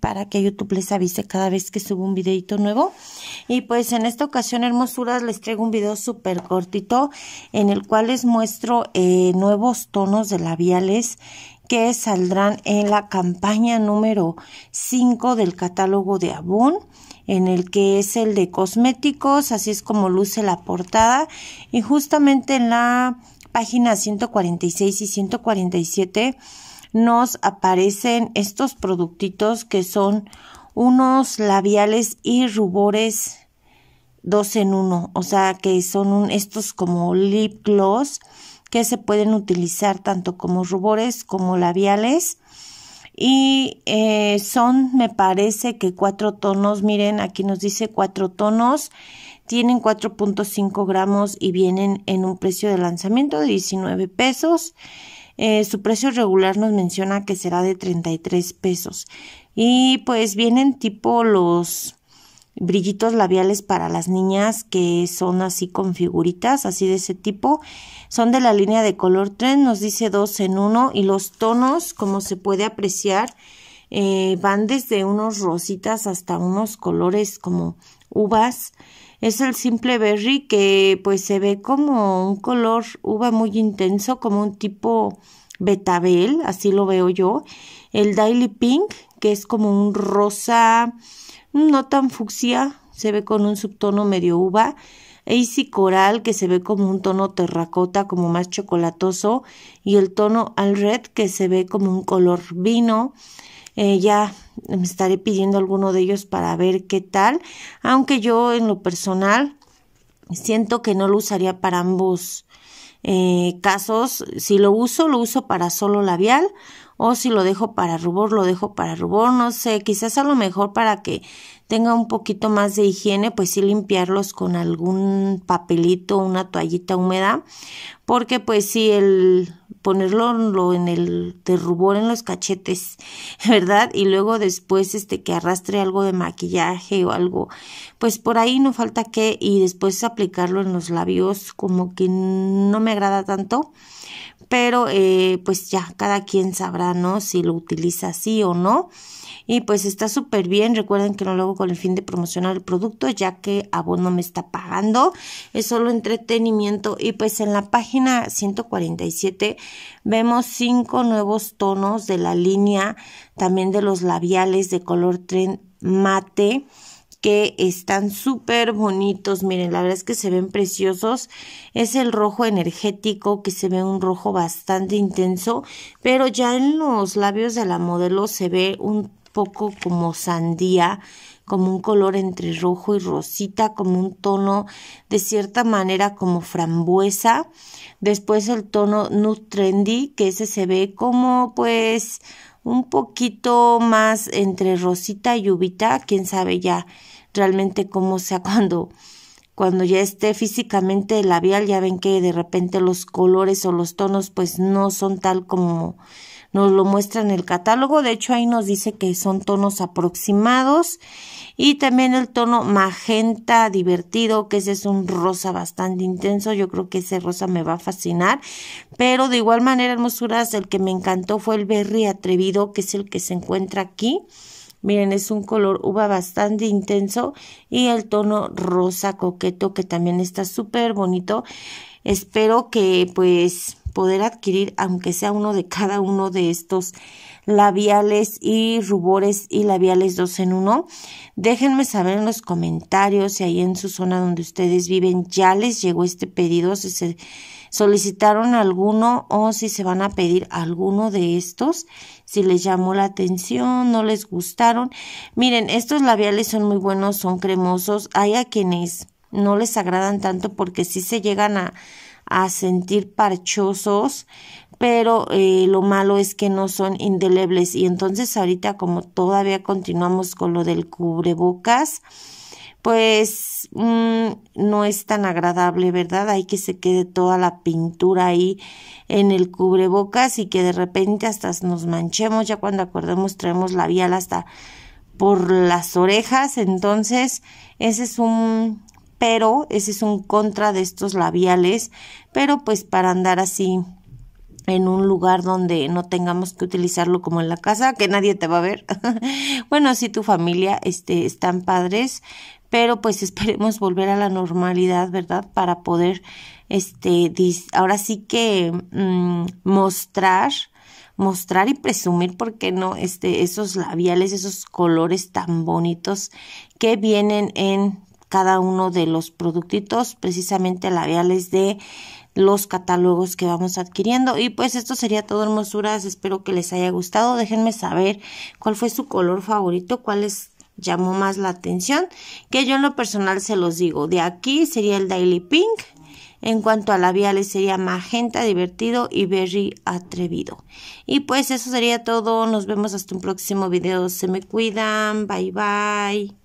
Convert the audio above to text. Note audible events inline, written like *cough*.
para que YouTube les avise cada vez que subo un videito nuevo. Y pues en esta ocasión, hermosuras, les traigo un video súper cortito en el cual les muestro eh, nuevos tonos de labiales que saldrán en la campaña número 5 del catálogo de Avon en el que es el de cosméticos, así es como luce la portada y justamente en la página 146 y 147 nos aparecen estos productitos que son unos labiales y rubores dos en uno, o sea que son estos como lip gloss que se pueden utilizar tanto como rubores como labiales y eh, son me parece que cuatro tonos miren aquí nos dice cuatro tonos tienen 4.5 gramos y vienen en un precio de lanzamiento de 19 pesos eh, su precio regular nos menciona que será de 33 pesos. Y pues vienen tipo los brillitos labiales para las niñas que son así con figuritas, así de ese tipo. Son de la línea de color tren nos dice dos en 1 y los tonos, como se puede apreciar, eh, van desde unos rositas hasta unos colores como uvas. Es el simple berry que pues se ve como un color uva muy intenso, como un tipo betabel, así lo veo yo. El Daily Pink, que es como un rosa mm, no tan fucsia, se ve con un subtono medio uva. Easy Coral, que se ve como un tono terracota, como más chocolatoso. Y el tono Al Red, que se ve como un color vino. Eh, ya me estaré pidiendo alguno de ellos para ver qué tal, aunque yo en lo personal siento que no lo usaría para ambos eh, casos. Si lo uso, lo uso para solo labial o si lo dejo para rubor, lo dejo para rubor, no sé, quizás a lo mejor para que tenga un poquito más de higiene, pues sí limpiarlos con algún papelito, una toallita húmeda, porque pues sí el ponerlo en el de rubor en los cachetes, *laughs* ¿verdad? Y luego después este que arrastre algo de maquillaje o algo, pues por ahí no falta que y después aplicarlo en los labios como que no me agrada tanto pero eh, pues ya cada quien sabrá, ¿no? Si lo utiliza así o no. Y pues está súper bien, recuerden que no lo hago con el fin de promocionar el producto, ya que Avon no me está pagando, es solo entretenimiento. Y pues en la página 147 vemos cinco nuevos tonos de la línea, también de los labiales de color tren mate que están súper bonitos. Miren, la verdad es que se ven preciosos. Es el rojo energético, que se ve un rojo bastante intenso, pero ya en los labios de la modelo se ve un poco como sandía, como un color entre rojo y rosita, como un tono de cierta manera como frambuesa. Después el tono Nude Trendy, que ese se ve como pues un poquito más entre Rosita y uvita, quién sabe ya realmente cómo sea *laughs* cuando cuando ya esté físicamente labial, ya ven que de repente los colores o los tonos pues no son tal como nos lo muestra en el catálogo, de hecho ahí nos dice que son tonos aproximados y también el tono magenta divertido, que ese es un rosa bastante intenso, yo creo que ese rosa me va a fascinar, pero de igual manera hermosuras, el que me encantó fue el berry atrevido, que es el que se encuentra aquí. Miren, es un color uva bastante intenso y el tono rosa coqueto que también está súper bonito. Espero que pues poder adquirir, aunque sea uno de cada uno de estos labiales y rubores y labiales dos en uno. Déjenme saber en los comentarios si ahí en su zona donde ustedes viven ya les llegó este pedido, si se solicitaron alguno o si se van a pedir alguno de estos, si les llamó la atención, no les gustaron. Miren, estos labiales son muy buenos, son cremosos. Hay a quienes no les agradan tanto porque si se llegan a a sentir parchosos, pero eh, lo malo es que no son indelebles. Y entonces ahorita como todavía continuamos con lo del cubrebocas, pues mm, no es tan agradable, ¿verdad? Hay que se quede toda la pintura ahí en el cubrebocas y que de repente hasta nos manchemos, ya cuando acordemos traemos la vial hasta por las orejas, entonces ese es un pero ese es un contra de estos labiales, pero pues para andar así en un lugar donde no tengamos que utilizarlo como en la casa, que nadie te va a ver. *laughs* bueno, si tu familia este están padres, pero pues esperemos volver a la normalidad, ¿verdad? Para poder este ahora sí que mm, mostrar mostrar y presumir, ¿por qué no? Este, esos labiales, esos colores tan bonitos que vienen en cada uno de los productitos precisamente labiales de los catálogos que vamos adquiriendo y pues esto sería todo hermosuras espero que les haya gustado déjenme saber cuál fue su color favorito cuál les llamó más la atención que yo en lo personal se los digo de aquí sería el daily pink en cuanto a labiales sería magenta, divertido y berry atrevido. Y pues eso sería todo. Nos vemos hasta un próximo video. Se me cuidan. Bye bye.